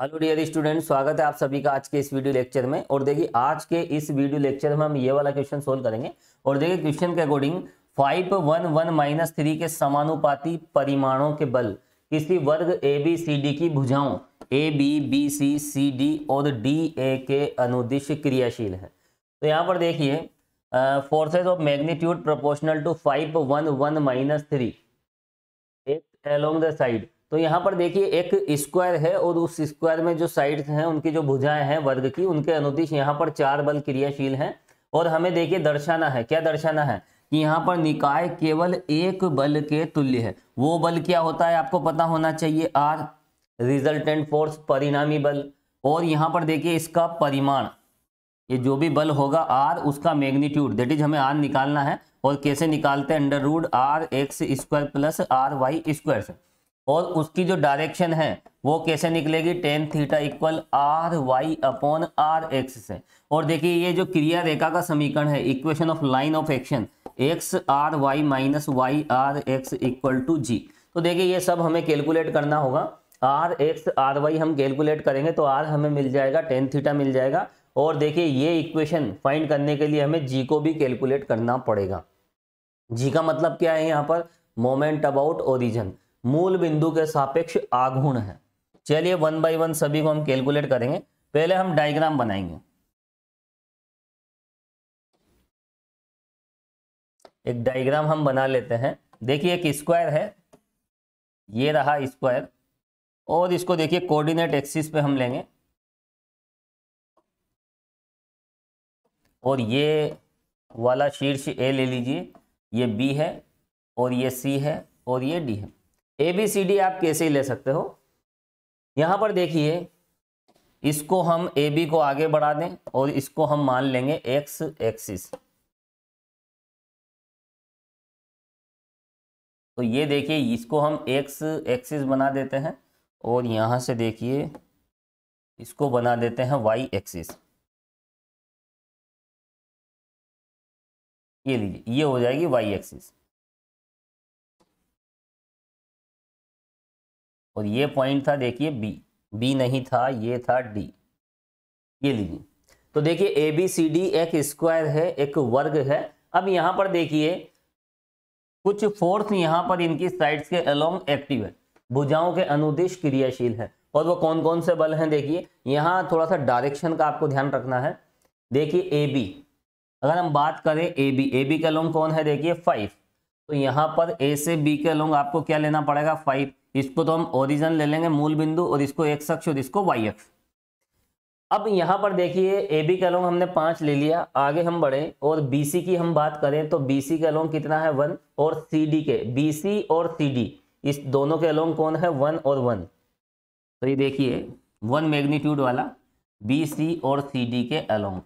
hello dear student स्वागत है आप सभी का आज के इस वीडियो लेक्चर में और देखिए आज के इस वीडियो लेक्चर में हम ये वाला क्वेश्चन सोल्व करेंगे और देखिए क्वेश्चन के according five one one minus three के समानुपाती परिमाणों के बल किसी वर्ग ए बी सी डी की भुजाओं A B B C C D और डी ए के अनुदिश क्रियाशील है तो यहाँ पर देखिए forces of magnitude proportional to five one one minus three एक अलोंग द साइड तो यहाँ पर देखिए एक स्क्वायर है और उस स्क्वायर में जो साइड्स हैं उनकी जो भुजाएं हैं वर्ग की उनके अनुदिश यहाँ पर चार बल क्रियाशील हैं और हमें देखिए दर्शाना है क्या दर्शाना है कि यहाँ पर निकाय केवल एक बल के तुल्य है वो बल क्या होता है आपको पता होना चाहिए आर रिजल्टेंट फोर्स परिणामी बल और यहाँ पर देखिए इसका परिमाण ये जो भी बल होगा आर उसका मैग्नीट्यूड दैट इज हमें आर निकालना है और कैसे निकालते हैं under root R X square plus R Y square से और उसकी जो डायरेक्शन है वो कैसे निकलेगी tan theta equal R Y upon R X से और देखिए ये जो क्रिया रेखा का समीकरण है equation of line of action X R Y minus Y are x equal to जी तो देखिए ये सब हमें कैलकुलेट करना होगा आर एक्स आर वाई हम कैलकुलेट करेंगे तो आर हमें मिल जाएगा टेन थीटा मिल जाएगा और देखिए ये इक्वेशन फाइंड करने के लिए हमें जी को भी कैलकुलेट करना पड़ेगा जी का मतलब क्या है यहाँ पर मोमेंट अबाउट ओरिजन मूल बिंदु के सापेक्ष आघूर्ण है चलिए वन बाई वन सभी को हम कैलकुलेट करेंगे पहले हम डायग्राम बनाएंगे एक डायग्राम हम बना लेते हैं देखिए एक स्क्वायर है ये रहा स्क्वायर और इसको देखिए कोऑर्डिनेट एक्सिस पे हम लेंगे और ये वाला शीर्ष ए ले लीजिए ये बी है और ये सी है और ये डी है ए बी सी डी आप कैसे ही ले सकते हो यहां पर देखिए इसको हम ए बी को आगे बढ़ा दें और इसको हम मान लेंगे एक्स एक्सिस तो ये देखिए इसको हम एक्स एक्सिस बना देते हैं और यहां से देखिए इसको बना देते हैं वाई एक्सिस ये लीजिए ये हो जाएगी वाई एक्सिस और ये पॉइंट था देखिए बी बी नहीं था ये था डी ये लीजिए तो देखिए ए बी सी डी एक स्क्वायर है एक वर्ग है अब यहाँ पर देखिए कुछ फोर्स यहाँ पर इनकी साइड्स के अलोंग एक्टिव है भुजाओं के अनुदेश क्रियाशील है और वो कौन कौन से बल हैं देखिए यहाँ थोड़ा सा डायरेक्शन का आपको ध्यान रखना है देखिए ए बी अगर हम बात करें ए बी ए बी के अलोंग कौन है देखिए फाइव तो यहाँ पर ए से बी के अलोंग आपको क्या लेना पड़ेगा फाइव इसको तो हम ओरिजन ले लेंगे मूल बिंदु और इसको एक्स अक्ष और इसको वाई अक्ष अब यहाँ पर देखिए ए बी का लोंग हमने पाँच ले लिया आगे हम बढ़े और बी सी की हम बात करें तो बी सी का लोंग कितना है वन और सी डी के बी सी और सी डी इस दोनों के अलोंग कौन है वन और वन तो ये देखिए वन मैग्नीट्यूड वाला बी सी और सी डी के अलोंग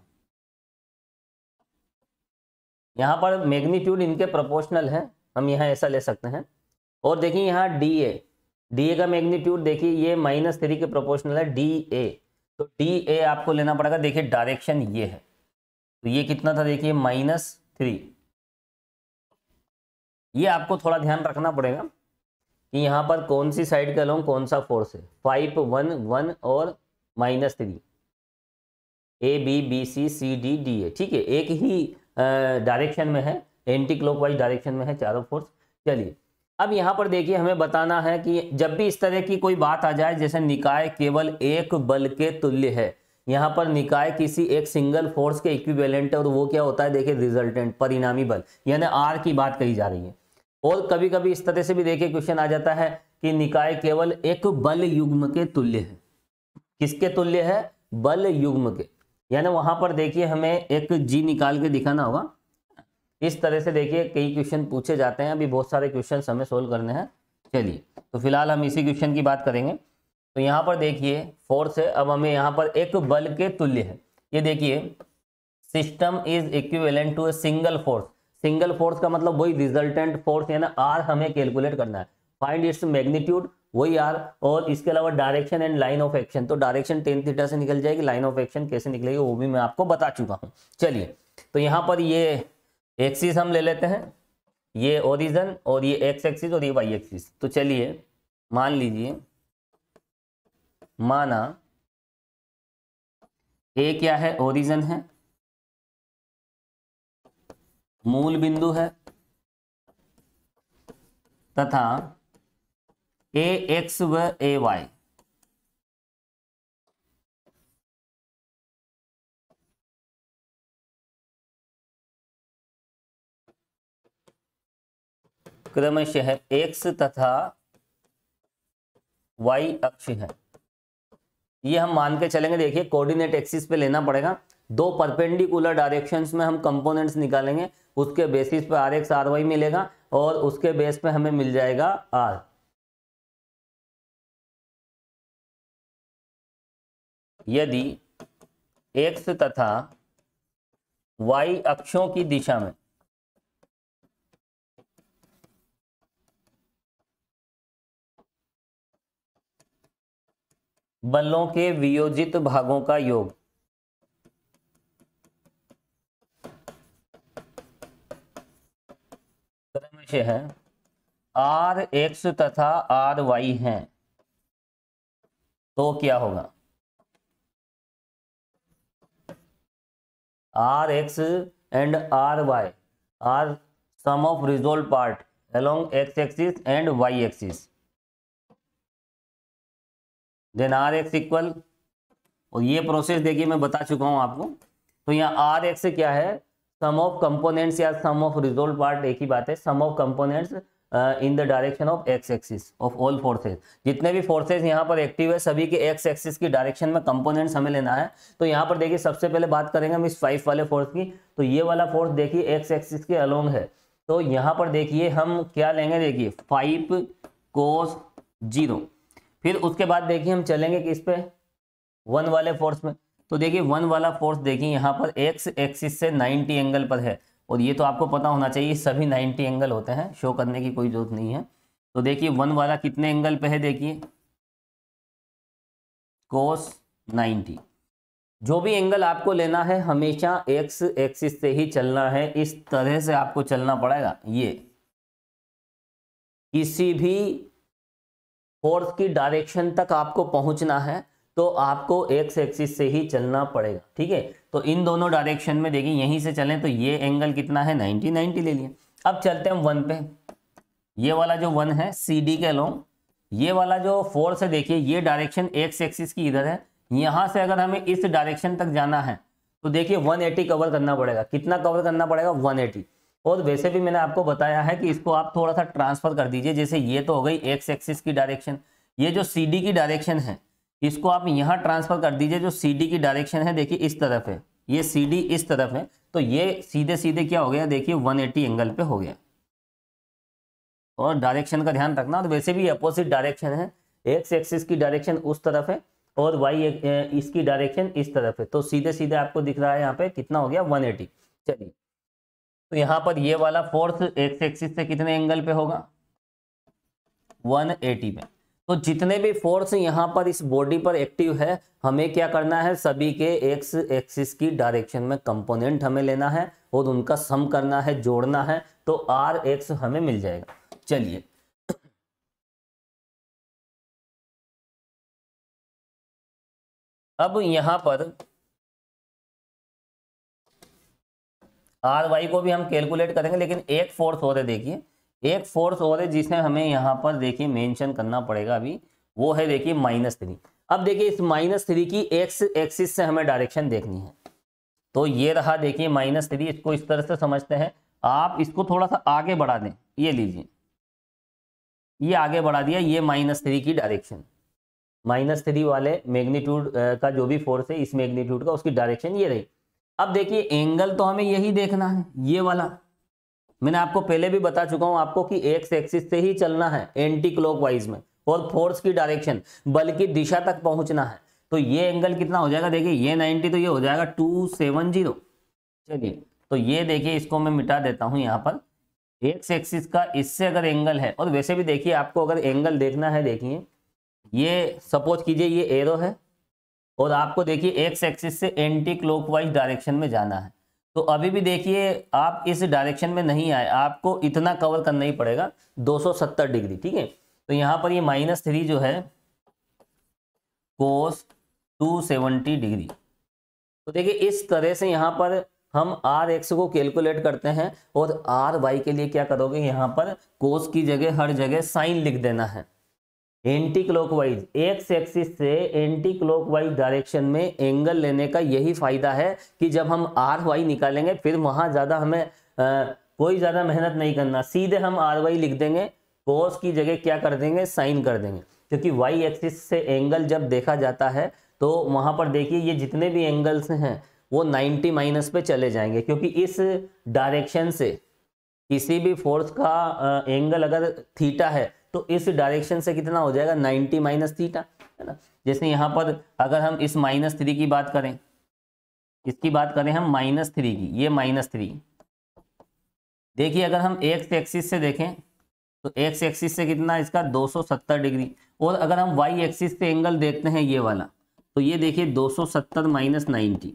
यहाँ पर मैग्नीट्यूड इनके प्रोपोर्शनल है हम यहाँ ऐसा ले सकते हैं और देखिए यहाँ डी ए डी ए का मैग्नीट्यूड देखिए ये माइनस थ्री के प्रोपोर्शनल है डी ए तो डी ए आपको लेना पड़ेगा देखिए डायरेक्शन ये है तो ये कितना था देखिए माइनस थ्री ये आपको थोड़ा ध्यान रखना पड़ेगा कि यहाँ पर कौन सी साइड का लॉन्ग कौन सा फोर्स है फाइव वन वन और minus three A B B C C D D A ठीक है एक ही डायरेक्शन में है एंटी क्लॉकवाइज डायरेक्शन में है चारों फोर्स चलिए अब यहाँ पर देखिए हमें बताना है कि जब भी इस तरह की कोई बात आ जाए जैसे निकाय केवल एक बल के तुल्य है यहाँ पर निकाय किसी एक सिंगल फोर्स के इक्विवेलेंट है और वो क्या होता है देखिए रिजल्टेंट परिणामी बल यानी आर की बात कही जा रही है और कभी कभी इस तरह से भी देखिए क्वेश्चन आ जाता है कि निकाय केवल एक बल युग्म के तुल्य है किसके तुल्य है बल युग्म के यानी वहां पर देखिए हमें एक जी निकाल के दिखाना होगा इस तरह से देखिए कई क्वेश्चन पूछे जाते हैं अभी बहुत सारे क्वेश्चन हमें सोल्व करने हैं चलिए तो फिलहाल हम इसी क्वेश्चन की बात करेंगे तो यहाँ पर देखिए फोर्स है अब हमें यहाँ पर एक बल के तुल्य है ये देखिए system is equivalent to a single force single force का मतलब वही रिजल्टेंट फोर्स है ना आर हमें कैलकुलेट करना है फाइंड इट्स मैग्नीट्यूड वही आर और इसके अलावा direction and line of action तो डायरेक्शन टेन थीटा से निकल जाएगी लाइन ऑफ एक्शन कैसे निकलेगी वो भी मैं आपको बता चुका हूँ चलिए तो यहाँ पर ये एक्सिस हम ले लेते हैं ये ओरिजन और ये एक्स एक्सिस और ये वाई एक्सिस तो चलिए मान लीजिए माना ए क्या है ओरिजन है मूल बिंदु है तथा ए एक्स व ए वाई क्रमशः एक्स तथा वाई अक्ष है ये हम मान के चलेंगे देखिए कोऑर्डिनेट एक्सिस पे लेना पड़ेगा दो परपेंडिकुलर डायरेक्शंस में हम कंपोनेंट्स निकालेंगे उसके बेसिस पे आर एक्स आर वाई मिलेगा और उसके बेस पे हमें मिल जाएगा आर यदि एक्स तथा वाई अक्षों की दिशा में बलों के वियोजित भागों का योग है आर एक्स तथा आर वाई है तो क्या होगा R X and R Y R sum of resolve part along X axis and Y axis then R x equal और ये प्रोसेस देखिए मैं बता चुका हूँ आपको तो यहाँ आर एक्स क्या है सम ऑफ कंपोनेंट्स या सम ऑफ रिजोल्व पार्ट एक ही बात है sum of components in the direction of X axis of all forces जितने भी फोर्सेज यहाँ पर एक्टिव है सभी के एक्स एक्सिस की डायरेक्शन में कंपोनेंट्स हमें लेना है तो यहाँ पर देखिए सबसे पहले बात करेंगे हम इस फाइव वाले फोर्स की तो ये वाला फोर्स देखिए एक्स एक्सिस के अलोंग है तो यहाँ पर देखिए हम क्या लेंगे देखिए फाइव कोस जीरो फिर उसके बाद देखिए हम चलेंगे किस पे वन वाले फोर्स में तो देखिए वन वाला फोर्स देखिए यहाँ पर एक्स एक्सिस से 90 एंगल पर है और ये तो आपको पता होना चाहिए सभी 90 एंगल होते हैं शो करने की कोई जरूरत नहीं है तो देखिए वन वाला कितने एंगल पे है देखिए कोस 90 जो भी एंगल आपको लेना है हमेशा एक्स एक्सिस से ही चलना है इस तरह से आपको चलना पड़ेगा ये किसी भी फोर्स की डायरेक्शन तक आपको पहुंचना है तो आपको एक्स एक्सिस से ही चलना पड़ेगा ठीक है तो इन दोनों डायरेक्शन में देखिए यहीं से चलें तो ये एंगल कितना है 90 90 ले लिए अब चलते हैं वन पे ये वाला जो वन है सी डी के लॉन्ग ये वाला जो फोर्स है देखिए ये डायरेक्शन एक्स एक्सिस की इधर है यहाँ से अगर हमें इस डायरेक्शन तक जाना है तो देखिए 180 कवर करना पड़ेगा कितना कवर करना पड़ेगा 180 और वैसे भी मैंने आपको बताया है कि इसको आप थोड़ा सा ट्रांसफर कर दीजिए जैसे ये तो हो गई एक्स एक्सिस की डायरेक्शन ये जो सी की डायरेक्शन है इसको आप यहाँ ट्रांसफर कर दीजिए जो सी की डायरेक्शन है देखिए इस तरफ है ये सी इस तरफ है तो ये सीधे सीधे क्या हो गया देखिए 180 एंगल पे हो गया और डायरेक्शन का ध्यान रखना तो वैसे भी अपोजिट डायरेक्शन है एक्स एक्सिस की डायरेक्शन उस तरफ है और वाई इसकी डायरेक्शन इस तरफ है तो सीधे सीधे आपको दिख रहा है यहाँ पे कितना हो गया 180 चलिए तो यहां पर ये वाला फोर्स एक्स एक्सिस से कितने एंगल पे होगा 180 में तो जितने भी फोर्स यहाँ पर इस बॉडी पर एक्टिव है हमें क्या करना है सभी के एक्स एक्सिस की डायरेक्शन में कंपोनेंट हमें लेना है और उनका सम करना है जोड़ना है तो आर एक्स हमें मिल जाएगा चलिए अब यहाँ पर आर वाई को भी हम कैलकुलेट करेंगे लेकिन एक फोर्थ और है देखिए एक फोर्थ और है जिसे हमें यहाँ पर देखिए मेंशन करना पड़ेगा अभी वो है देखिए माइनस थ्री अब देखिए इस माइनस थ्री की एक्स एक्सिस से हमें डायरेक्शन देखनी है तो ये रहा देखिए माइनस थ्री इसको इस तरह से समझते हैं आप इसको थोड़ा सा आगे बढ़ा दें ये लीजिए ये आगे बढ़ा दिया ये माइनस थ्री की डायरेक्शन माइनस थ्री वाले मैग्नीट्यूड का जो भी फोर्स है इस मैग्नीट्यूड का उसकी डायरेक्शन ये रही अब देखिए एंगल तो हमें यही देखना है ये वाला मैंने आपको पहले भी बता चुका हूं आपको कि एक्स एक्सिस से ही चलना है एंटी क्लॉक में और फोर्स की डायरेक्शन बल्कि दिशा तक पहुंचना है तो ये एंगल कितना हो जाएगा देखिए ये 90 तो ये हो जाएगा 270 चलिए तो ये देखिए इसको मैं मिटा देता हूं यहाँ पर एक्स एक्सिस का इससे अगर एंगल है और वैसे भी देखिए आपको अगर एंगल देखना है देखिए ये सपोज कीजिए ये एरो है और आपको देखिए एक्स एक्सिस से एंटी क्लॉकवाइज डायरेक्शन में जाना है तो अभी भी देखिए आप इस डायरेक्शन में नहीं आए आपको इतना कवर करना ही पड़ेगा 270 डिग्री ठीक है तो यहाँ पर ये माइनस थ्री जो है कोस 270 डिग्री तो देखिए इस तरह से यहाँ पर हम आर एक्स को कैलकुलेट करते हैं और आर वाई के लिए क्या करोगे यहाँ पर कोस की जगह हर जगह साइन लिख देना है एंटी क्लॉकवाइज एक्स एक्सिस से एंटी क्लॉकवाइज डायरेक्शन में एंगल लेने का यही फायदा है कि जब हम आर वाई निकालेंगे फिर वहां ज्यादा हमें आ, कोई ज्यादा मेहनत नहीं करना सीधे हम आर वाई लिख देंगे कोस की जगह क्या कर देंगे साइन कर देंगे क्योंकि वाई एक्सिस से एंगल जब देखा जाता है तो वहां पर देखिए ये जितने भी एंगल्स हैं वो 90 माइनस पे चले जाएंगे क्योंकि इस डायरेक्शन से किसी भी फोर्स का एंगल अगर थीटा है तो इस डायरेक्शन से कितना हो जाएगा 90 माइनस थीटा है ना जैसे यहाँ पर अगर हम इस माइनस थ्री की बात करें इसकी बात करें हम माइनस थ्री की ये माइनस थ्री देखिए अगर हम एक्स एक्सिस से देखें तो एक्स एक्सिस से कितना इसका 270 डिग्री और अगर हम वाई एक्सिस से एंगल देखते हैं ये वाला तो ये देखिए सत्तर माइनस नाइन्टी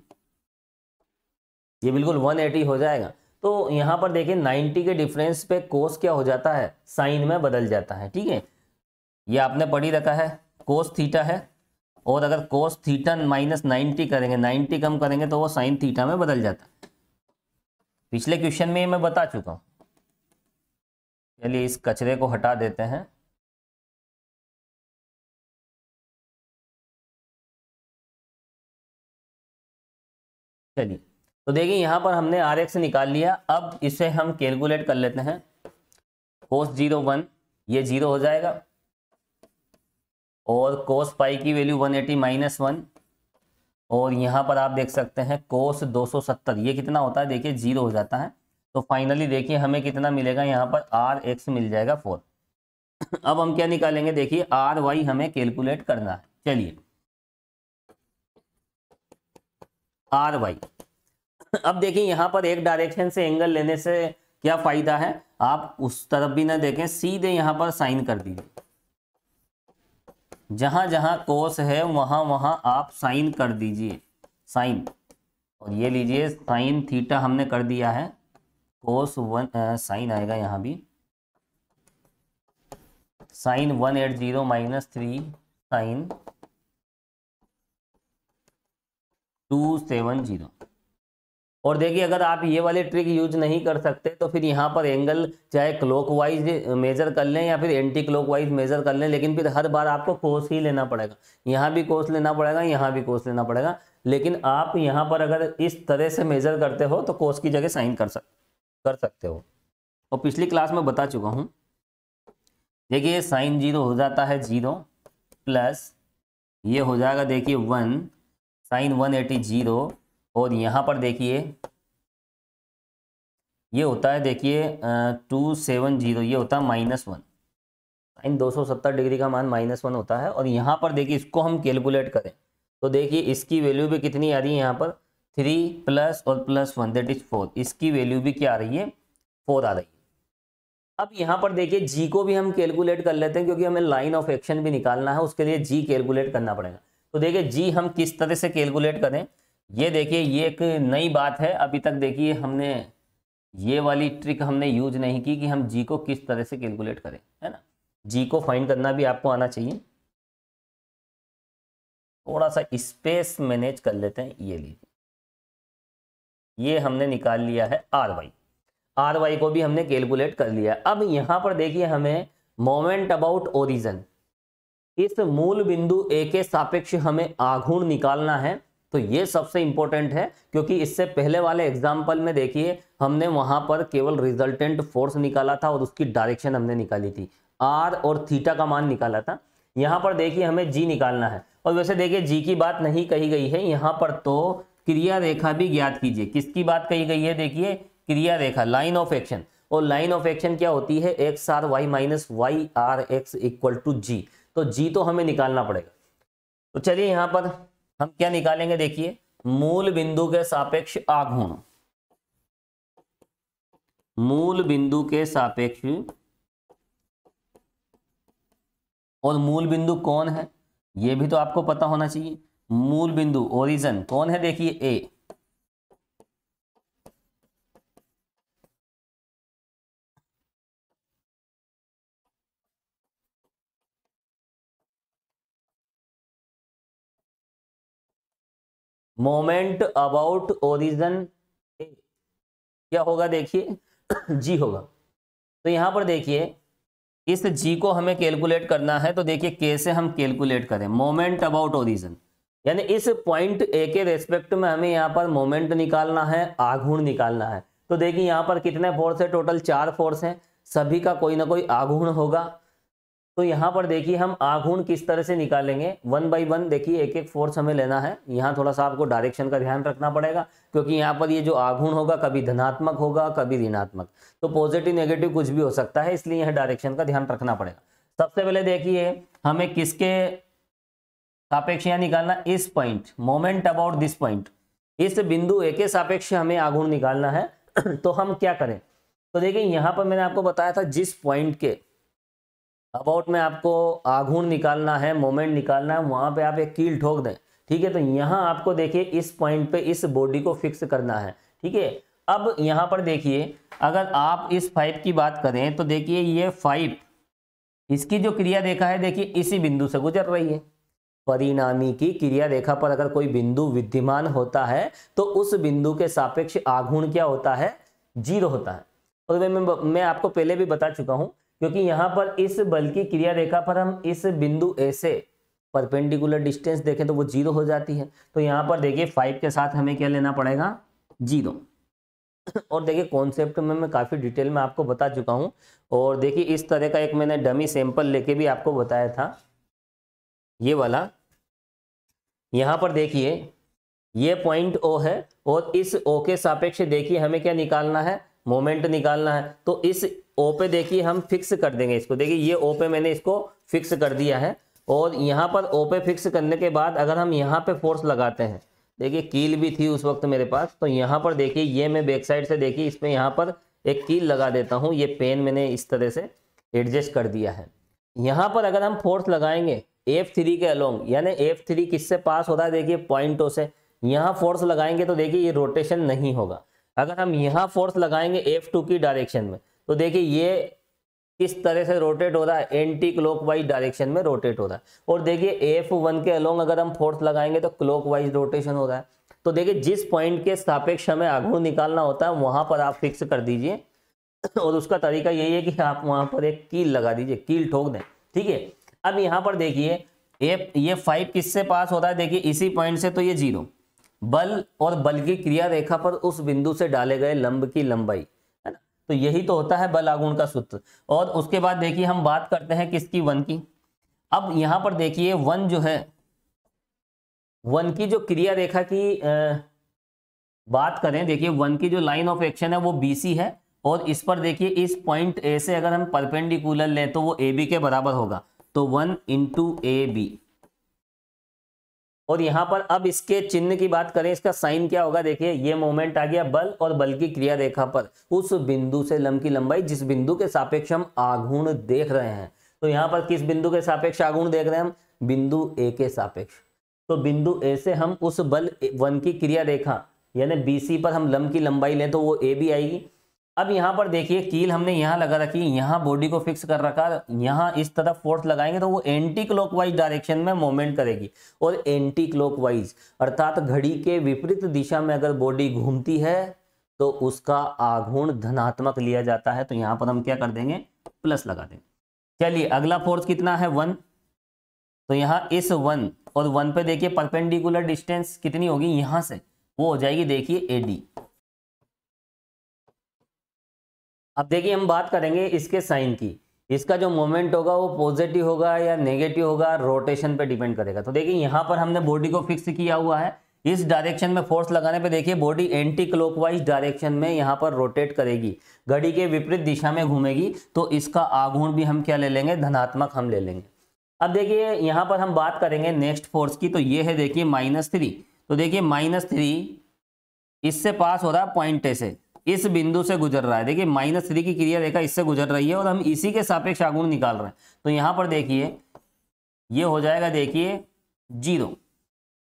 ये बिल्कुल एटी हो जाएगा तो यहाँ पर देखिए 90 के डिफरेंस पे कोस क्या हो जाता है साइन में बदल जाता है ठीक है ये आपने पढ़ी रखा है कोस थीटा है और अगर कोस थीटा माइनस नाइन्टी करेंगे नाइन्टी कम करेंगे तो वो साइन थीटा में बदल जाता है पिछले क्वेश्चन में मैं बता चुका हूँ चलिए इस कचरे को हटा देते हैं चलिए तो देखिए यहाँ पर हमने आर एक्स निकाल लिया अब इसे हम कैलकुलेट कर लेते हैं कोस जीरो वन ये जीरो हो जाएगा और कोस पाई की value one eighty minus one और यहाँ पर आप देख सकते हैं कोस दो सौ सत्तर ये कितना होता है देखिए जीरो हो जाता है तो फाइनली देखिए हमें कितना मिलेगा यहाँ पर आर एक्स मिल जाएगा फोर अब हम क्या निकालेंगे देखिए आर वाई हमें कैलकुलेट करना है चलिए आर वाई अब देखिए यहाँ पर एक डायरेक्शन से एंगल लेने से क्या फायदा है आप उस तरफ भी ना देखें सीधे यहाँ पर साइन कर दीजिए जहां जहां कोस है वहां वहां आप साइन कर दीजिए साइन और ये लीजिए साइन थीटा हमने कर दिया है कोस वन साइन आएगा यहाँ भी sine one eight zero minus three sine two seven zero और देखिए अगर आप ये वाले ट्रिक यूज नहीं कर सकते तो फिर यहाँ पर एंगल चाहे क्लॉकवाइज मेजर कर लें या फिर एंटी क्लॉकवाइज मेजर कर लें लेकिन फिर हर बार आपको कोस ही लेना पड़ेगा यहाँ भी कोस लेना पड़ेगा यहाँ भी कोस लेना पड़ेगा लेकिन आप यहाँ पर अगर इस तरह से मेजर करते हो तो कोस की जगह साइन कर सक कर सकते हो और पिछली क्लास में बता चुका हूँ देखिए साइन जीरो हो जाता है जीरो प्लस ये हो जाएगा देखिए one sine one eighty zero और यहाँ पर देखिए ये होता है देखिए टू सेवन जीरो ये होता है माइनस वन इन दो सौ सत्तर डिग्री का मान माइनस वन होता है और यहाँ पर देखिए इसको हम कैलकुलेट करें तो देखिए इसकी वैल्यू भी कितनी आ रही है यहाँ पर थ्री प्लस और plus one that is four इसकी वैल्यू भी क्या आ रही है फोर आ रही है अब यहाँ पर देखिए जी को भी हम कैलकुलेट कर लेते हैं क्योंकि हमें लाइन ऑफ एक्शन भी निकालना है उसके लिए जी कैलकुलेट करना पड़ेगा तो देखिए जी हम किस तरह से कैलकुलेट करें ये देखिए ये एक नई बात है अभी तक देखिए हमने ये वाली ट्रिक हमने यूज नहीं की कि हम जी को किस तरह से कैलकुलेट करें है ना जी को फाइंड करना भी आपको आना चाहिए थोड़ा सा स्पेस मैनेज कर लेते हैं ये लीजिए ये हमने निकाल लिया है आर वाई आर वाई को भी हमने कैलकुलेट कर लिया अब यहाँ पर देखिए हमें मोमेंट अबाउट ओरिजन इस मूल बिंदु ए के सापेक्ष हमें आघूर्ण निकालना है तो ये सबसे इंपॉर्टेंट है क्योंकि इससे पहले वाले एग्जाम्पल में देखिए हमने वहां पर केवल रिजल्टेंट फोर्स निकाला था और उसकी डायरेक्शन हमने निकाली थी आर और थीटा का मान निकाला था यहाँ पर देखिए हमें जी निकालना है और वैसे देखिए जी की बात नहीं कही गई है यहाँ पर तो क्रिया रेखा भी ज्ञात कीजिए किसकी बात कही गई है देखिए क्रिया रेखा लाइन ऑफ एक्शन और line of action X R Y minus R Y minus Y are x equal to जी तो जी तो हमें निकालना पड़ेगा तो चलिए यहाँ पर हम क्या निकालेंगे देखिए मूल बिंदु के सापेक्ष आघूर्ण मूल बिंदु के सापेक्ष और मूल बिंदु कौन है यह भी तो आपको पता होना चाहिए मूल बिंदु ओरिजन कौन है देखिए ए मोमेंट अबाउट ओरिजन क्या होगा देखिए जी होगा तो यहाँ पर देखिए इस जी को हमें कैलकुलेट करना है तो देखिए कैसे हम कैलकुलेट करें मोमेंट अबाउट ओरिजन यानी इस पॉइंट ए के रेस्पेक्ट में हमें यहाँ पर मोमेंट निकालना है आघूर्ण निकालना है तो देखिए यहाँ पर कितने फोर्स है टोटल चार फोर्स हैं सभी का कोई ना कोई आघूर्ण होगा तो यहाँ पर देखिए हम आघूर्ण किस तरह से निकालेंगे वन बाई वन देखिए एक एक फोर्स हमें लेना है यहाँ थोड़ा सा आपको डायरेक्शन का ध्यान रखना पड़ेगा क्योंकि यहाँ पर ये जो आघूर्ण होगा कभी धनात्मक होगा कभी ऋणात्मक तो पॉजिटिव नेगेटिव कुछ भी हो सकता है इसलिए यह डायरेक्शन का ध्यान रखना पड़ेगा सबसे पहले देखिए हमें किसके सापेक्ष यहाँ निकालना इस point moment about this point इस बिंदु एक सापेक्ष हमें आघूर्ण निकालना है तो हम क्या करें तो देखिए यहाँ पर मैंने आपको बताया था जिस पॉइंट के अबाउट में आपको आघूर्ण निकालना है मोमेंट निकालना है वहाँ पे आप एक कील ठोक दें ठीक है तो यहाँ आपको देखिए इस पॉइंट पे इस बॉडी को फिक्स करना है ठीक है अब यहाँ पर देखिए अगर आप इस फाइप की बात करें तो देखिए ये फाइप इसकी जो क्रिया देखा है देखिए इसी बिंदु से गुजर रही है परिणामी की क्रिया रेखा पर अगर कोई बिंदु विद्यमान होता है तो उस बिंदु के सापेक्ष आघूर्ण क्या होता है जीरो होता है और मैं मैं आपको पहले भी बता चुका हूं क्योंकि यहां पर इस बल की क्रिया रेखा पर हम इस बिंदु ए से परपेंडिकुलर डिस्टेंस देखें तो वो जीरो हो जाती है तो यहां पर देखिए फाइव के साथ हमें क्या लेना पड़ेगा जीरो और देखिए कॉन्सेप्ट में मैं काफ़ी डिटेल में आपको बता चुका हूं और देखिए इस तरह का एक मैंने डमी सैंपल लेके भी आपको बताया था ये वाला यहां पर देखिए ये पॉइंट ओ है और इस ओ के सापेक्ष देखिए हमें क्या निकालना है मोमेंट निकालना है तो इस ओ पे देखिए हम फिक्स कर देंगे इसको देखिए ये ओ पे मैंने इसको फिक्स कर दिया है और यहाँ पर ओ पे फिक्स करने के बाद अगर हम यहाँ पे फोर्स लगाते हैं देखिए कील भी थी उस वक्त मेरे पास तो यहाँ पर देखिए ये मैं बैक साइड से देखिए इसमें यहाँ पर एक कील लगा देता हूँ ये पेन मैंने इस तरह से एडजस्ट कर दिया है यहाँ पर अगर हम फोर्स लगाएंगे एफ थ्री के अलोंग यानी एफ थ्री किससे पास हो रहा है देखिए पॉइंटों से यहाँ फोर्स लगाएंगे तो देखिए ये रोटेशन नहीं होगा अगर हम यहाँ फोर्स लगाएंगे एफ टू की डायरेक्शन में तो देखिए ये किस तरह से रोटेट हो रहा है एंटी वाइज डायरेक्शन में रोटेट हो रहा है और देखिए एफ वन के अलोंग अगर हम फोर्स लगाएंगे तो वाइज रोटेशन हो रहा है तो देखिए जिस पॉइंट के सापेक्ष हमें आघूर्ण निकालना होता है वहां पर आप फिक्स कर दीजिए और उसका तरीका यही है कि आप वहां पर एक कील लगा दीजिए कील ठोक दें ठीक है अब यहाँ पर देखिए ये ये फाइव किससे पास हो रहा है देखिए इसी पॉइंट से तो ये जीरो बल और बल की क्रिया रेखा पर उस बिंदु से डाले गए लंब की लंबाई है ना तो यही तो होता है बल आगुण का सूत्र और उसके बाद देखिए हम बात करते हैं किसकी वन की अब यहां पर देखिए वन जो है वन की जो क्रिया रेखा की आ, बात करें देखिए वन की जो लाइन ऑफ एक्शन है वो बी है और इस पर देखिए इस पॉइंट ए से अगर हम परपेंडिकुलर लें तो वो ए बी के बराबर होगा तो वन इंटू ए बी और यहाँ पर अब इसके चिन्ह की बात करें इसका साइन क्या होगा देखिए ये मोमेंट आ गया बल और बल की क्रिया रेखा पर उस बिंदु से लंब की लंबाई जिस बिंदु के सापेक्ष हम आघूर्ण देख रहे हैं तो यहां पर किस बिंदु के सापेक्ष आघूर्ण देख रहे हैं हम बिंदु ए के सापेक्ष तो बिंदु ए से हम उस बल वन की क्रिया रेखा यानी बी पर हम लंब की लंबाई लें तो वो ए भी आएगी अब यहाँ पर देखिए कील हमने यहाँ लगा रखी यहाँ बॉडी को फिक्स कर रखा यहाँ इस तरफ फोर्स लगाएंगे तो वो एंटी क्लॉकवाइज डायरेक्शन में मोमेंट करेगी और एंटी क्लॉकवाइज अर्थात घड़ी के विपरीत दिशा में अगर बॉडी घूमती है तो उसका आघूर्ण धनात्मक लिया जाता है तो यहाँ पर हम क्या कर देंगे प्लस लगा देंगे चलिए अगला फोर्स कितना है वन तो यहाँ इस वन और वन पे देखिए परपेंडिकुलर डिस्टेंस कितनी होगी यहाँ से वो हो जाएगी देखिए एडी अब देखिए हम बात करेंगे इसके साइन की इसका जो मोमेंट होगा वो पॉजिटिव होगा या नेगेटिव होगा रोटेशन पे डिपेंड करेगा तो देखिए यहाँ पर हमने बॉडी को फिक्स किया हुआ है इस डायरेक्शन में फोर्स लगाने पे देखिए बॉडी एंटी क्लॉकवाइज डायरेक्शन में यहाँ पर रोटेट करेगी घड़ी के विपरीत दिशा में घूमेगी तो इसका आघूर्ण भी हम क्या ले लेंगे धनात्मक हम ले लेंगे अब देखिए यहाँ पर हम बात करेंगे नेक्स्ट फोर्स की तो ये है देखिए माइनस थ्री तो देखिए माइनस थ्री इससे पास हो रहा है पॉइंटे से इस बिंदु से गुजर रहा है देखिए माइनस थ्री की क्रिया रेखा इससे गुजर रही है और हम इसी के सापेक्ष आगुण निकाल रहे हैं तो यहां पर देखिए ये हो जाएगा देखिए जीरो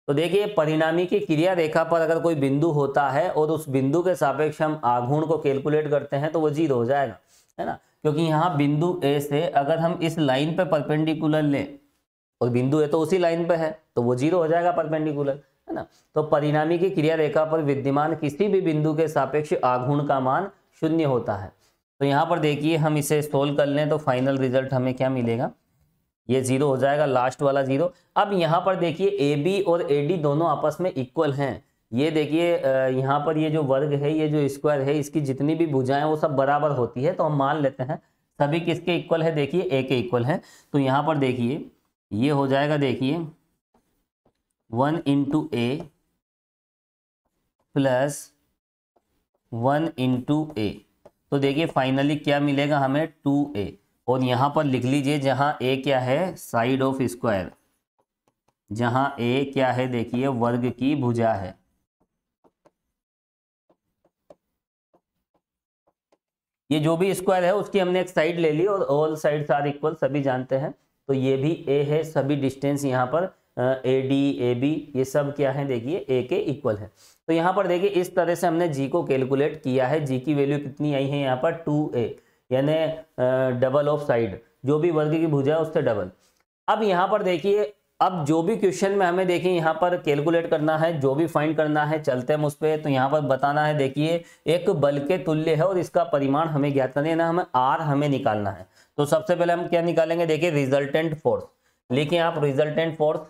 तो देखिए परिणामी की क्रिया रेखा पर अगर कोई बिंदु होता है और उस बिंदु के सापेक्ष हम आघूर्ण को कैलकुलेट करते हैं तो वो जीरो हो जाएगा है ना क्योंकि यहाँ बिंदु ए से अगर हम इस लाइन पे परपेंडिकुलर लें और बिंदु ए तो उसी लाइन पे है तो वो जीरो हो जाएगा परपेंडिकुलर है ना तो परिणामी की क्रिया रेखा पर विद्यमान किसी भी बिंदु के सापेक्ष आघूर्ण का मान शून्य होता है तो यहाँ पर देखिए हम इसे सोल्व कर लें तो फाइनल रिजल्ट हमें क्या मिलेगा ये जीरो हो जाएगा लास्ट वाला जीरो अब यहाँ पर देखिए ए बी और ए डी दोनों आपस में इक्वल हैं ये देखिए यहाँ पर ये जो वर्ग है ये जो स्क्वायर है इसकी जितनी भी भुजाएं वो सब बराबर होती है तो हम मान लेते हैं सभी किसके इक्वल है देखिए ए के इक्वल है तो यहाँ पर देखिए ये हो जाएगा देखिए one into A plus one into A तो देखिए फाइनली क्या मिलेगा हमें टू ए और यहाँ पर लिख लीजिए जहाँ ए क्या है साइड ऑफ स्क्वायर जहाँ ए क्या है देखिए वर्ग की भुजा है ये जो भी स्क्वायर है उसकी हमने एक साइड ले ली और ऑल साइड्स आर इक्वल सभी जानते हैं तो ये भी ए है सभी डिस्टेंस यहाँ पर ए डी ए बी ये सब क्या है देखिए ए के इक्वल है तो यहाँ पर देखिए इस तरह से हमने जी को कैलकुलेट किया है जी की वैल्यू कितनी आई है यहाँ पर टू ए यानी डबल ऑफ साइड जो भी वर्ग की भुजा है उससे डबल अब यहाँ पर देखिए अब जो भी क्वेश्चन में हमें देखिए यहाँ पर कैलकुलेट करना है जो भी फाइंड करना है चलते हैं उस पर तो यहाँ पर बताना है देखिए एक बल के तुल्य है और इसका परिमाण हमें ज्ञात करना है ना हमें आर हमें निकालना है तो सबसे पहले हम क्या निकालेंगे देखिए रिजल्टेंट फोर्स लेकिन आप रिजल्टेंट फोर्स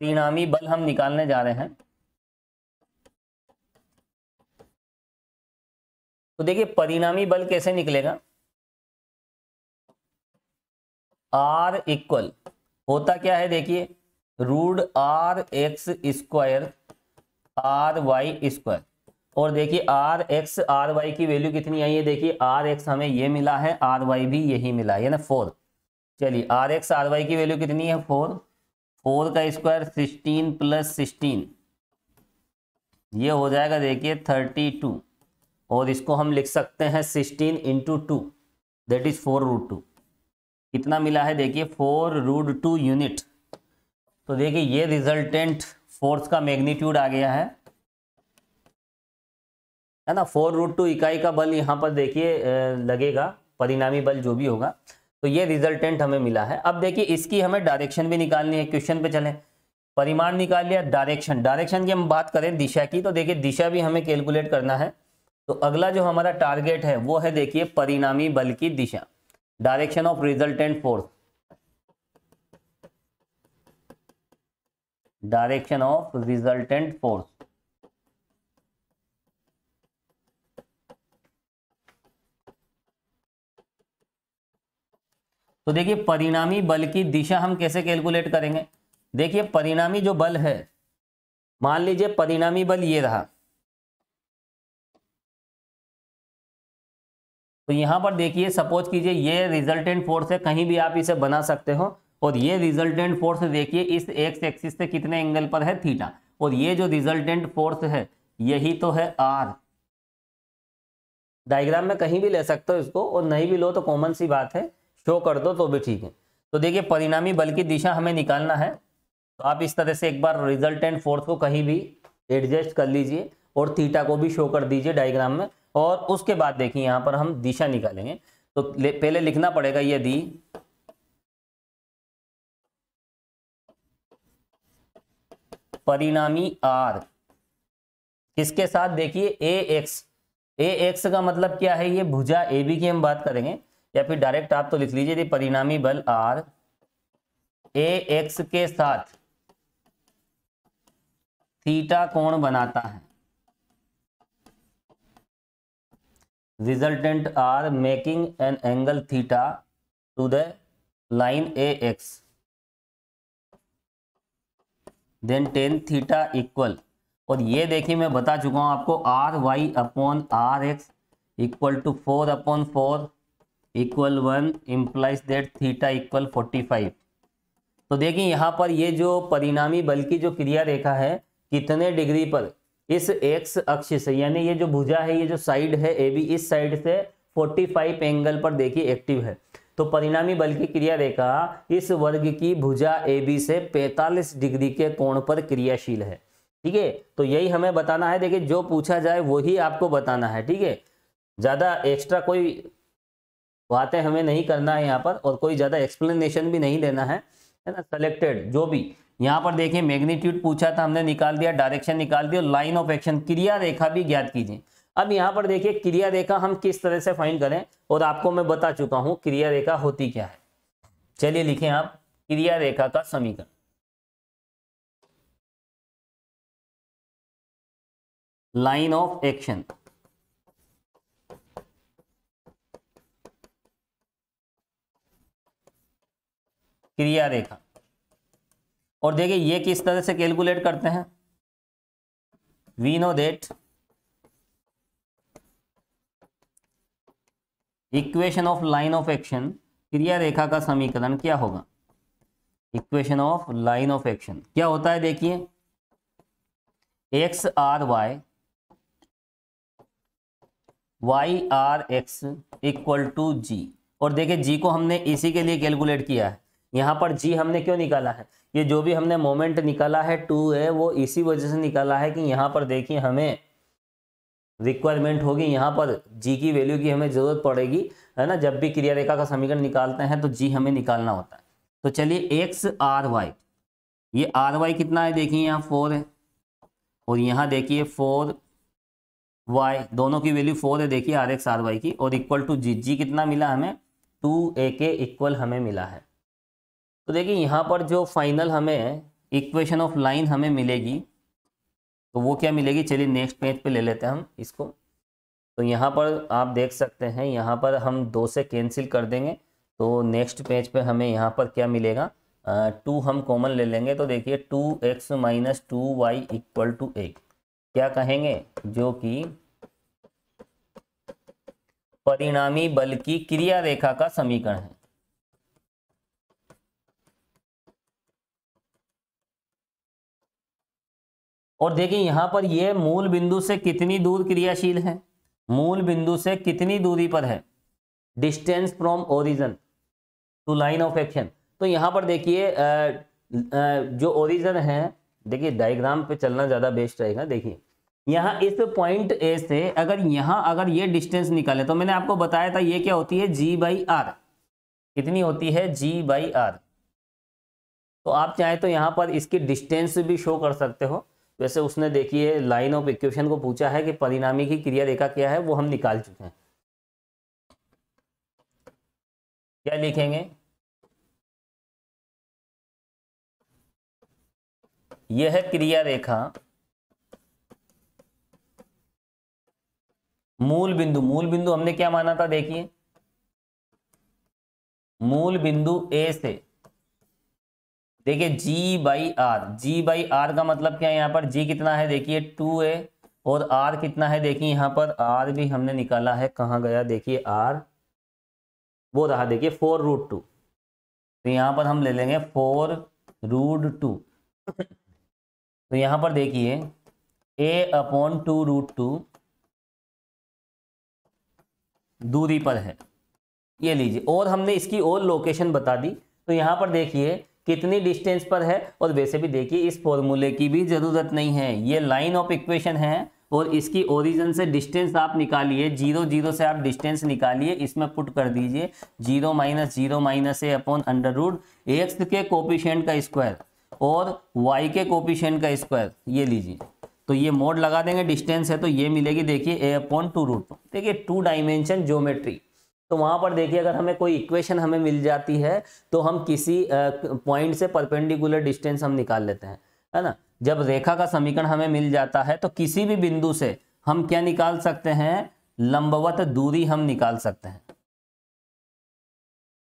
परिणामी बल हम निकालने जा रहे हैं तो देखिए परिणामी बल कैसे निकलेगा आर इक्वल होता क्या है देखिए root R X square R Y square और देखिए आर एक्स आर वाई की वैल्यू कितनी आई है देखिए आर एक्स हमें ये मिला है आर वाई भी यही मिला है ना फोर चलिए आर एक्स आर वाई की वैल्यू कितनी है फोर फोर का स्क्वायर सिक्सटीन प्लस सिक्सटीन ये हो जाएगा देखिए थर्टी टू और इसको हम लिख सकते हैं sixteen into two that is four root two कितना मिला है देखिए फोर रूट टू यूनिट तो देखिए ये रिजल्टेंट फोर्स का मैग्नीट्यूड आ गया है है ना फोर रूट टू इकाई का बल यहाँ पर देखिए लगेगा परिणामी बल जो भी होगा तो ये रिजल्टेंट हमें मिला है अब देखिए इसकी हमें डायरेक्शन भी निकालनी है क्वेश्चन पे चलें परिमाण निकाल लिया डायरेक्शन डायरेक्शन की हम बात करें दिशा की तो देखिए दिशा भी हमें कैलकुलेट करना है तो अगला जो हमारा टारगेट है वो है देखिए परिणामी बल की दिशा direction of resultant force direction of resultant force तो देखिए परिणामी बल की दिशा हम कैसे कैलकुलेट करेंगे देखिए परिणामी जो बल है मान लीजिए परिणामी बल ये रहा तो यहां पर देखिए सपोज कीजिए ये रिजल्टेंट फोर्स है कहीं भी आप इसे बना सकते हो और ये रिजल्टेंट फोर्स देखिए इस एक्स एक्सिस से कितने एंगल पर है थीटा और ये जो रिजल्टेंट फोर्स है यही तो है आर डायग्राम में कहीं भी ले सकते हो इसको और नहीं भी लो तो कॉमन सी बात है शो कर दो तो भी ठीक है तो देखिए परिणामी बल की दिशा हमें निकालना है तो आप इस तरह से एक बार रिजल्टेंट फोर्स को कहीं भी एडजस्ट कर लीजिए और थीटा को भी शो कर दीजिए डायग्राम में और उसके बाद देखिए यहाँ पर हम दिशा निकालेंगे तो पहले लिखना पड़ेगा यदि परिणामी आर किसके साथ देखिए ए एक्स ए एक्स का मतलब क्या है ये भुजा ए बी की हम बात करेंगे या फिर डायरेक्ट आप तो लिख लीजिए यदि परिणामी बल आर ए एक्स के साथ थीटा कोण बनाता है resultant R making an angle theta to the line A X then tan theta equal और ये देखिए मैं बता चुका हूं आपको R Y upon R x equal to four upon four equal one implies that theta equal forty five तो देखिए यहाँ पर ये जो परिणामी बल की जो क्रिया रेखा है कितने डिग्री पर इस एक्स अक्ष से यानी ये जो भुजा है ये जो साइड है ए बी इस साइड से 45 एंगल पर देखिए एक्टिव है तो परिणामी बल की क्रिया रेखा इस वर्ग की भुजा ए बी से 45 डिग्री के कोण पर क्रियाशील है ठीक है तो यही हमें बताना है देखिए जो पूछा जाए वही आपको बताना है ठीक है ज़्यादा एक्स्ट्रा कोई बातें हमें नहीं करना है यहाँ पर और कोई ज़्यादा एक्सप्लेनेशन भी नहीं देना है है ना सेलेक्टेड जो भी यहाँ पर देखिए मैग्नीट्यूड पूछा था हमने निकाल दिया डायरेक्शन निकाल दिया लाइन ऑफ एक्शन क्रिया रेखा भी ज्ञात कीजिए अब यहाँ पर देखिए क्रिया रेखा हम किस तरह से फाइंड करें और आपको मैं बता चुका हूँ क्रिया रेखा होती क्या है चलिए लिखें आप क्रिया रेखा का समीकरण लाइन ऑफ एक्शन क्रिया रेखा और देखिए ये किस तरह से कैलकुलेट करते हैं we know that equation of line of action क्रिया रेखा का समीकरण क्या होगा equation of line of action क्या होता है देखिए X are Y Y are x equal to G और देखिए जी को हमने इसी के लिए कैलकुलेट किया है यहाँ पर जी हमने क्यों निकाला है ये जो भी हमने मोमेंट निकाला है टू ए वो इसी वजह से निकाला है कि यहाँ पर देखिए हमें रिक्वायरमेंट होगी यहाँ पर जी की वैल्यू की हमें ज़रूरत पड़ेगी है ना जब भी क्रिया रेखा का समीकरण निकालते हैं तो जी हमें निकालना होता है तो चलिए एक्स आर वाई ये आर वाई कितना है देखिए यहाँ फोर है और यहाँ देखिए फोर वाई दोनों की वैल्यू फोर है देखिए आर एक्स आर वाई की और इक्वल टू जी जी कितना मिला हमें टू ए के इक्वल हमें मिला है तो देखिए यहाँ पर जो फाइनल हमें इक्वेशन ऑफ लाइन हमें मिलेगी तो वो क्या मिलेगी चलिए नेक्स्ट पेज पे ले लेते हैं हम इसको तो यहाँ पर आप देख सकते हैं यहाँ पर हम दो से कैंसिल कर देंगे तो नेक्स्ट पेज पे हमें यहाँ पर क्या मिलेगा टू हम कॉमन ले लेंगे तो देखिए two X minus two Y equal to एक क्या कहेंगे जो कि परिणामी बल की क्रिया रेखा का समीकरण है और देखिए यहाँ पर यह मूल बिंदु से कितनी दूर क्रियाशील है मूल बिंदु से कितनी दूरी पर है distance from origin to line of action तो यहाँ पर देखिए जो ओरिजन है देखिए डायग्राम पे चलना ज़्यादा बेस्ट रहेगा देखिए यहाँ इस पॉइंट ए से अगर यहाँ अगर ये डिस्टेंस निकाले तो मैंने आपको बताया था ये क्या होती है जी बाई आर कितनी होती है जी बाई आर तो आप चाहे तो यहाँ पर इसकी डिस्टेंस भी शो कर सकते हो वैसे उसने देखिए लाइन ऑफ इक्वेशन को पूछा है कि परिणामी की क्रिया रेखा क्या है वो हम निकाल चुके हैं क्या लिखेंगे यह क्रिया रेखा मूल बिंदु मूल बिंदु हमने क्या माना था देखिए मूल बिंदु ए से देखिए G by R G by R का मतलब क्या है यहाँ पर जी कितना है देखिए टू ए और आर कितना है देखिए यहाँ पर आर भी हमने निकाला है कहाँ गया देखिए आर वो रहा देखिए फोर रूट टू तो यहाँ पर हम ले लेंगे फोर रूट टू तो यहाँ पर देखिए A upon two root two दूरी पर है ये लीजिए और हमने इसकी और लोकेशन बता दी तो यहाँ पर देखिए कितनी डिस्टेंस पर है और वैसे भी देखिए इस फॉर्मूले की भी ज़रूरत नहीं है ये लाइन ऑफ इक्वेशन है और इसकी ओरिजिन से डिस्टेंस आप निकालिए जीरो जीरो से आप डिस्टेंस निकालिए इसमें पुट कर दीजिए zero minus zero minus A upon under root X के कोपिशेंट का स्क्वायर और वाई के कोपिशेंट का स्क्वायर ये लीजिए तो ये मोड लगा देंगे डिस्टेंस है तो ये मिलेगी देखिए ए अपॉन टू रूट देखिए टू डायमेंशन ज्योमेट्री तो वहाँ पर देखिए अगर हमें कोई इक्वेशन हमें मिल जाती है तो हम किसी पॉइंट से परपेंडिकुलर डिस्टेंस हम निकाल लेते हैं है ना जब रेखा का समीकरण हमें मिल जाता है तो किसी भी बिंदु से हम क्या निकाल सकते हैं लंबवत दूरी हम निकाल सकते हैं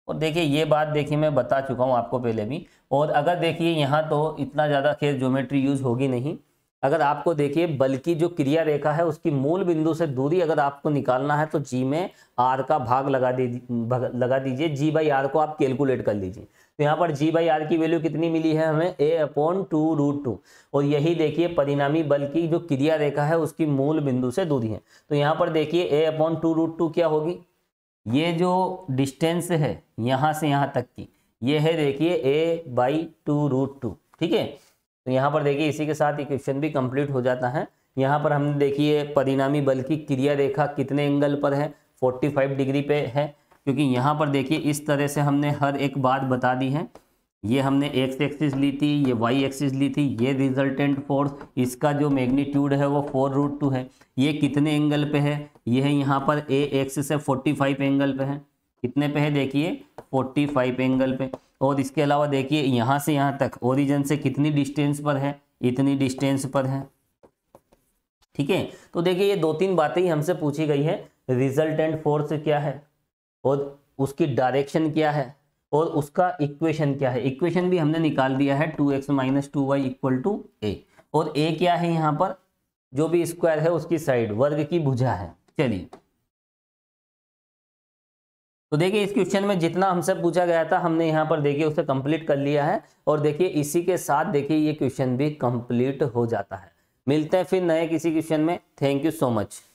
और देखिए ये बात देखिए मैं बता चुका हूँ आपको पहले भी और अगर देखिए यहाँ तो इतना ज़्यादा खेल ज्योमेट्री यूज़ होगी नहीं अगर आपको देखिए बल्कि जो क्रिया रेखा है उसकी मूल बिंदु से दूरी अगर आपको निकालना है तो जी में आर का भाग लगा दे भाग, लगा दीजिए जी बाई आर को आप कैलकुलेट कर लीजिए तो यहाँ पर जी बाई आर की वैल्यू कितनी मिली है हमें A upon two root two और यही देखिए परिणामी बल की जो क्रिया रेखा है उसकी मूल बिंदु से दूरी है तो यहाँ पर देखिए A upon two root two क्या होगी ये जो डिस्टेंस है यहाँ से यहाँ तक की ये है देखिए A by two root two ठीक है तो यहाँ पर देखिए इसी के साथ ये क्वेश्चन भी कंप्लीट हो जाता है यहाँ पर हमने देखिए परिणामी बल की क्रिया रेखा कितने एंगल पर है 45 डिग्री पे है क्योंकि यहाँ पर देखिए इस तरह से हमने हर एक बात बता दी है ये हमने एक्स एक्सिस ली थी ये वाई एक्सिस ली थी ये रिजल्टेंट फोर्स इसका जो मैग्नीट्यूड है वो फोर रूट टू है ये कितने एंगल पे है है यहाँ पर ए एक्स से 45 एंगल पे है कितने पे है देखिए 45 एंगल पे और इसके अलावा देखिए यहाँ से यहाँ तक ओरिजन से कितनी डिस्टेंस पर है इतनी डिस्टेंस पर है ठीक है तो देखिए ये दो तीन बातें ही हमसे पूछी गई है रिजल्टेंट फोर्स क्या है और उसकी डायरेक्शन क्या है और उसका इक्वेशन क्या है इक्वेशन भी हमने निकाल दिया है two X minus two Y equal to A और ए क्या है यहाँ पर जो भी स्क्वायर है उसकी साइड वर्ग की भुजा है चलिए तो देखिए इस क्वेश्चन में जितना हमसे पूछा गया था हमने यहाँ पर देखिए उसे कंप्लीट कर लिया है और देखिए इसी के साथ देखिए ये क्वेश्चन भी कंप्लीट हो जाता है मिलते हैं फिर नए किसी क्वेश्चन में थैंक यू सो मच